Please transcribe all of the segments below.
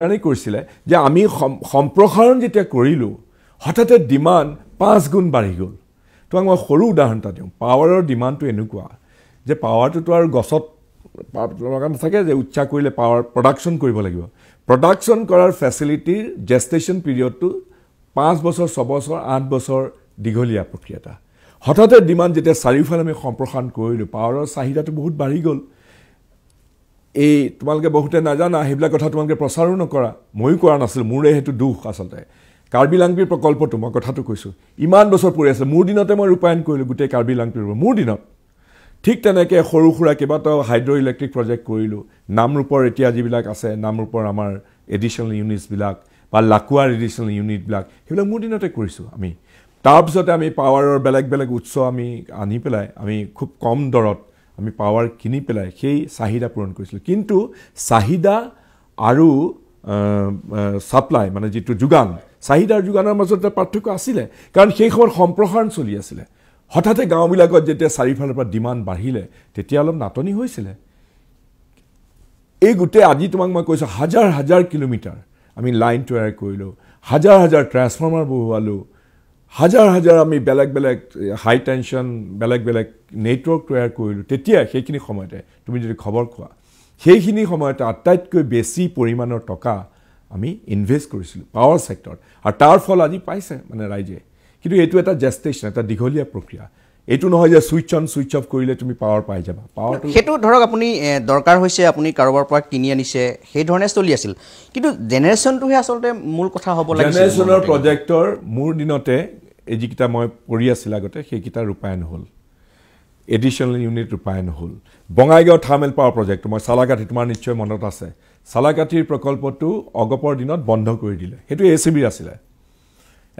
কাৰণেই কৰিছিলে যে আমি সম্প্ৰসাৰণ যেতিয়া কৰিলোঁ হঠাতে ডিমাণ্ড পাঁচ গুণ বাঢ়ি গ'ল তোমাক মই সৰু উদাহৰণ এটা দিওঁ পাৱাৰৰ ডিমাণ্ডটো এনেকুৱা যে পাৱাৰটোতো আৰু গছত লগা নাথাকে যে উৎসাহ কৰিলে পাৱাৰ প্ৰডাকশ্যন কৰিব লাগিব প্ৰডাকশ্যন কৰাৰ ফেচিলিটিৰ জেষ্টেশ্যন পিৰিয়ডটো পাঁচ বছৰ ছবছৰ আঠ বছৰ দীঘলীয়া প্ৰক্ৰিয়া এটা হঠাতে ডিমাণ্ড যেতিয়া চাৰিওফালে আমি সম্প্ৰসাৰণ কৰিলোঁ পাৱাৰৰ চাহিদাটো বহুত বাঢ়ি গ'ল এই তোমালোকে বহুতে নাজানা সেইবিলাক কথা তোমালোকে প্ৰচাৰো নকৰা ময়ো কৰা নাছিলোঁ মোৰে সেইটো দুখ আচলতে কাৰ্বি লাংপিৰ প্ৰকল্পটো মই কথাটো কৈছোঁ ইমান বছৰ পৰি আছে মোৰ দিনতে মই ৰূপায়ণ কৰিলোঁ গোটেই কাৰ্বি লাংপিৰ মোৰ দিনত ঠিক তেনেকৈ সৰু সুৰা কেইবাটাও হাইড্ৰ' ইলেক্ট্ৰিক প্ৰজেক্ট কৰিলোঁ নামৰূপৰ এতিয়া যিবিলাক আছে নামৰূপৰ আমাৰ এডিশ্যনেল ইউনিটছবিলাক বা লাকুৱাৰ এডিশ্যনেল ইউনিটবিলাক সেইবিলাক মোৰ দিনতে কৰিছোঁ আমি তাৰপিছতে আমি পাৱাৰৰ বেলেগ বেলেগ উৎস আমি আনি পেলাই আমি খুব কম দৰত আমি পাৱাৰ কিনি পেলাই সেই চাহিদা পূৰণ কৰিছিলোঁ কিন্তু চাহিদা আৰু ছাপ্লাই মানে যিটো যোগান চাহিদা আৰু যোগানৰ মাজত এটা পাৰ্থক্য আছিলে কাৰণ সেই সময়ত সম্প্ৰসাৰণ চলি আছিলে হঠাতে গাঁওবিলাকত যেতিয়া চাৰিওফালৰ পৰা ডিমাণ্ড বাঢ়িলে তেতিয়া অলপ নাটনি হৈছিলে এই গোটেই আজি তোমাক মই কৈছোঁ হাজাৰ হাজাৰ কিলোমিটাৰ আমি লাইন তৈয়াৰ কৰিলোঁ হাজাৰ হাজাৰ ট্ৰেন্সফৰ্মাৰ বহুৱালোঁ হাজাৰ হাজাৰ আমি বেলেগ বেলেগ হাই টেনশ্যন বেলেগ বেলেগ নেটৱৰ্ক তৈয়াৰ কৰিলোঁ তেতিয়া সেইখিনি সময়তে তুমি যদি খবৰ খোৱা সেইখিনি সময়তে আটাইতকৈ বেছি পৰিমাণৰ টকা আমি ইনভেষ্ট কৰিছিলোঁ পাৱাৰ ছেক্টৰত আৰু তাৰ ফল আজি পাইছে মানে ৰাইজে কিন্তু এইটো এটা জেষ্টেশ্যন এটা দীঘলীয়া প্ৰক্ৰিয়া এইটো নহয় যে ছুইচ অন ছুইচ অফ কৰিলে তুমি পাৱাৰ পাই যাবা পাৱাৰ সেইটো ধৰক আপুনি দৰকাৰ হৈছে আপুনি কাৰোবাৰ পৰা কিনি আনিছে সেইধৰণে চলি আছিল কিন্তু জেনেৰেশ্যনটোহে আচলতে মূল কথা হ'ব লাগে জেনেৰেশ্যনৰ প্ৰজেক্টৰ মোৰ দিনতে এই যিকেইটা মই পঢ়ি আছিলোঁ আগতে সেইকেইটা ৰূপায়ণ হ'ল এডিশ্যনেল ইউনিট ৰূপায়ণ হ'ল বঙাইগাঁও থাৰ্মেল পাৱাৰ প্ৰজেক্টটো মই চালাকাঠি তোমাৰ নিশ্চয় মনত আছে চালাকাঠিৰ প্ৰকল্পটো অগপৰ দিনত বন্ধ কৰি দিলে সেইটো এ চি বিৰ আছিলে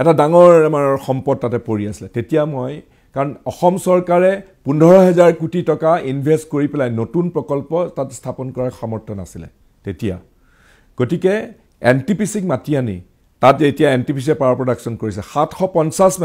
এটা ডাঙৰ আমাৰ সম্পদ তাতে পৰি আছিলে তেতিয়া মই কাৰণ অসম চৰকাৰে পোন্ধৰ হেজাৰ কোটি টকা ইনভেষ্ট কৰি পেলাই নতুন প্ৰকল্প তাত স্থাপন কৰাৰ সামৰ্থ নাছিলে তেতিয়া গতিকে এন টি পি চিক মাতি আনি তাত এতিয়া এন টি পি চিয়ে পাৱাৰ প্ৰডাকশ্যন কৰিছে সাতশ পঞ্চাছ মেগা